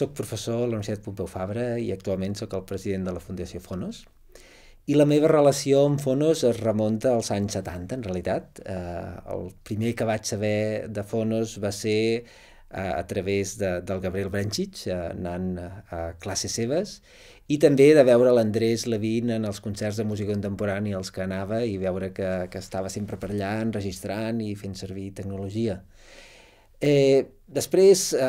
Soc professor a la Universitat Pompeu Fabra i actualment sóc el president de la Fundació Fonos. I la meva relació amb Fonos es remunta als anys 70, en realitat. Eh, el primer que vaig saber de Fonos va ser eh, a través de, del Gabriel Brenchich, eh, anant a classes seves, i també de veure l'Andrés Levin en els concerts de música contemporània als que anava i veure que, que estava sempre per allà enregistrant i fent servir tecnologia. Eh, després, eh,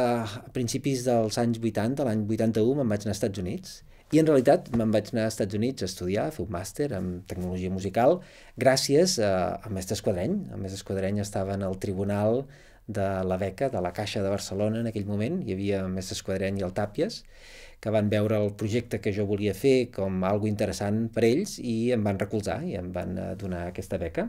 a principis dels anys 80, l'any 81, me'n vaig anar als Estats Units i en realitat me'n vaig anar als Estats Units a estudiar, a fer un màster en tecnologia musical gràcies a, eh, a Mestre Esquadreny. El Mestre Esquadreny estava en el tribunal de la beca de la Caixa de Barcelona en aquell moment. Hi havia Mestre Esquadreny i el Tàpies que van veure el projecte que jo volia fer com algo interessant per ells i em van recolzar i em van eh, donar aquesta beca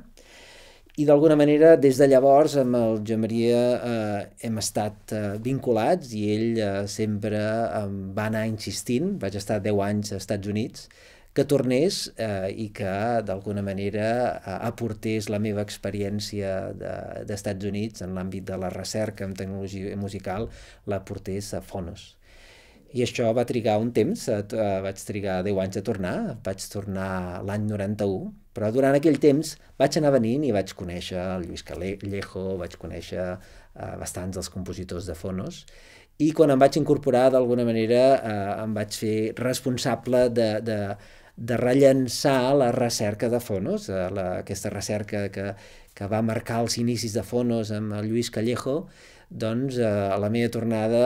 i d'alguna manera des de llavors amb el Joan Maria eh, hem estat eh, vinculats i ell eh, sempre em eh, va anar insistint, vaig estar 10 anys als Estats Units, que tornés eh, i que d'alguna manera eh, aportés la meva experiència d'Estats de, Units en l'àmbit de la recerca en tecnologia musical, la portés a Fonos. I això va trigar un temps, eh, vaig trigar 10 anys a tornar, vaig tornar l'any 91, però durant aquell temps vaig anar venint i vaig conèixer el Lluís Callejo, vaig conèixer eh, bastants dels compositors de Fonos, i quan em vaig incorporar, d'alguna manera, eh, em vaig fer responsable de, de, de rellençar la recerca de Fonos, eh, la, aquesta recerca que, que va marcar els inicis de Fonos amb el Lluís Callejo, doncs eh, a la meva tornada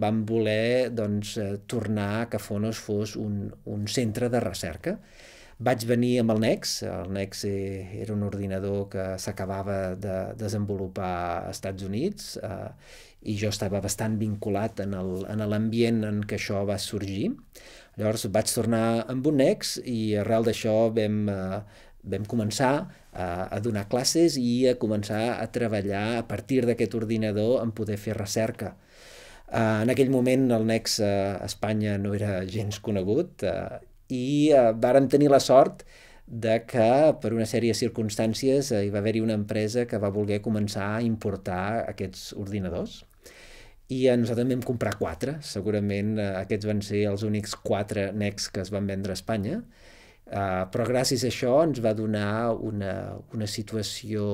vam voler doncs, eh, tornar que Fonos fos un, un centre de recerca. Vaig venir amb el NEX, el NEX eh, era un ordinador que s'acabava de desenvolupar a Estats Units eh, i jo estava bastant vinculat en l'ambient en, en què això va sorgir. Llavors vaig tornar amb un NEX i arrel d'això vam, eh, vam començar a, a donar classes i a començar a treballar a partir d'aquest ordinador en poder fer recerca. Uh, en aquell moment el Nex a eh, Espanya no era gens conegut uh, i uh, vàrem tenir la sort de que per una sèrie de circumstàncies hi va haver-hi una empresa que va voler començar a importar aquests ordinadors i nosaltres vam comprar quatre, segurament aquests van ser els únics quatre NEX que es van vendre a Espanya Uh, però gràcies a això ens va donar una, una situació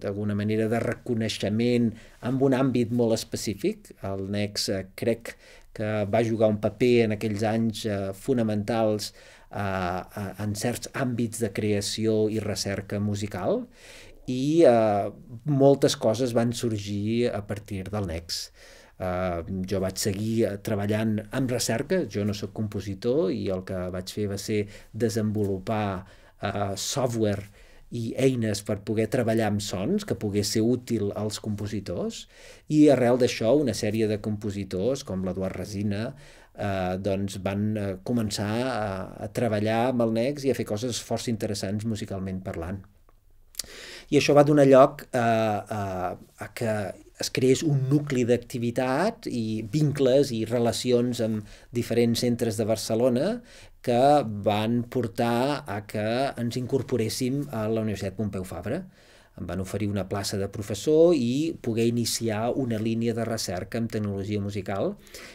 d'alguna manera de reconeixement en un àmbit molt específic. El NEX uh, crec que va jugar un paper en aquells anys uh, fonamentals uh, en certs àmbits de creació i recerca musical i uh, moltes coses van sorgir a partir del NEX. Ehm, jo vaig seguir eh, treballant amb recerca, jo no sóc compositor i el que vaig fer va ser desenvolupar uh, software i eines per poder treballar amb sons que pogués ser útil als compositors i arrel d'això una sèrie de compositors com l'Eduard Resina eh, doncs van eh, començar a, a treballar amb el Nex i a fer coses força interessants musicalment parlant i això va donar lloc a, a, a que es creés un nucli d'activitat i vincles i relacions amb diferents centres de Barcelona que van portar a que ens incorporéssim a la Universitat Pompeu Fabra em van oferir una plaça de professor i poder iniciar una línia de recerca en tecnologia musical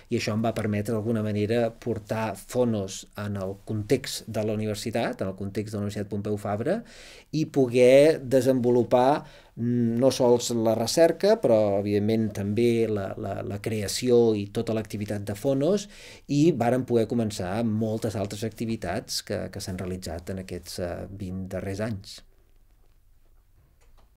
i això em va permetre d'alguna manera portar fonos en el context de la universitat, en el context de la Universitat Pompeu Fabra i poder desenvolupar mm, no sols la recerca, però evidentment també la, la, la creació i tota l'activitat de fonos i varen poder començar moltes altres activitats que, que s'han realitzat en aquests 20 eh, darrers anys.